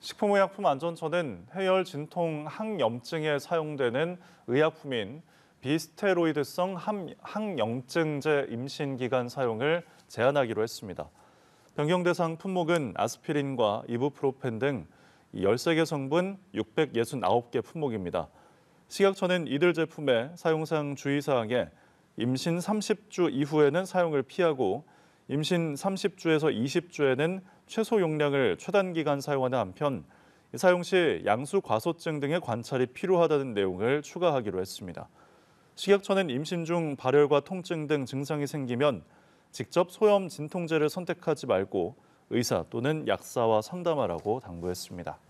식품의약품안전처는 해열 진통 항염증에 사용되는 의약품인 비스테로이드성 항염증제 임신기간 사용을 제한하기로 했습니다. 변경 대상 품목은 아스피린과 이부프로펜 등 13개 성분 669개 품목입니다. 식약처는 이들 제품의 사용상 주의사항에 임신 30주 이후에는 사용을 피하고 임신 30주에서 20주에는 최소 용량을 최단 기간 사용하는 한편 사용 시 양수 과소증 등의 관찰이 필요하다는 내용을 추가하기로 했습니다. 식약처는 임신 중 발열과 통증 등 증상이 생기면 직접 소염 진통제를 선택하지 말고 의사 또는 약사와 상담하라고 당부했습니다.